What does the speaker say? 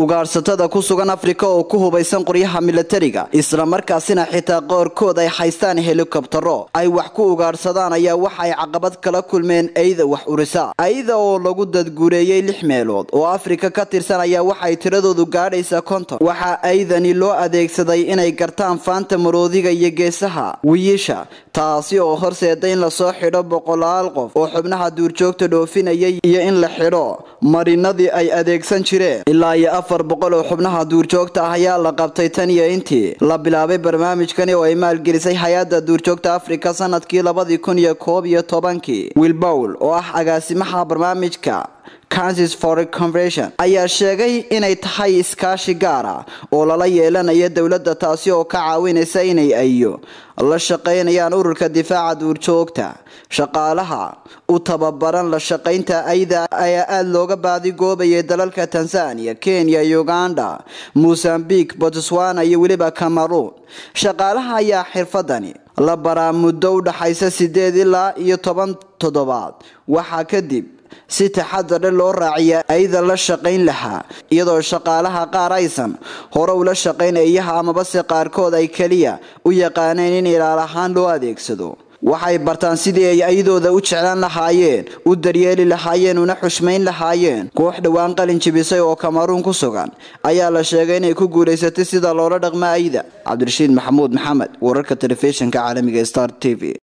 ugaadhsatada ku sugan afrika oo ku hubaysan qoryaha milatariga isla markaasina xitaa qoorkood ay haystaan helikobtaro ay wax ku ugaadhsadaan ayaa waxa ay caqabad kala kulmeen eyda wax urisa ayda oo lagu dadguureeyey lix meelood oo afrika ka tirsan ayaa waxay tiradoodu gaadhaysaa konton waxaa aydani loo adeegsaday inay gartaan faanta maroodiga iyo geesaha wiyisha taasi oo horseeda in lasoo xidho boqolaal qof oo xubnaha duurjoogta dhoofinayay iyo in la xidho marinadii ay adeegsan jireen ilaa iyo afar boqol oo xubnaha duurjoogta ah ayaa la qabtay tan iyo intii la bilaabay barnaamijkani oo ay maalgelisay hay-adda duurjoogta afrika sanadkii labadii kun iyo koob iyo tobankii wilbowl oo ah agaasimaha barnaamijka councils for convention ayaa sheegay inay tahay iskaashi gaar ah oo lala yeelanayo dowladda taasi oo ka caawinaysa inay ayo la shaqaynayaan ururka difaaca duurjoogta shaqaalaha u tababaran la shaqaynta ayda ayaa aada looga baadi goobayay dalalka tanzania kenya uganda mosambiq botswana iyo weliba cameroon shaqaalaha ayaa xirfadani la baraa muddo u dhaxaysa sideed ilaa iyo toban toddobaad waxaa kadib si taxadardhe loo raaciya ayda la shaqayn lahaa iyadoo shaqaalaha qaar aysan hore ula shaqayn eeyaha amabase qaarkood ay keliya u yaqaaneen in ilaal ahaan loo adeegsado waxay bartaan sidii ay ayadooda u jeclaan lahaayeen u daryeeli lahaayeen una xushmayn lahaayeen koox dhowaan qalin jibisay oo kamaruun ku sugan ayaa la sheegay inay ku guulaysatay sida loola dhaqmo ayda cabdirashiid maxamuud maxamed wararka telefishinka caalamiga star t v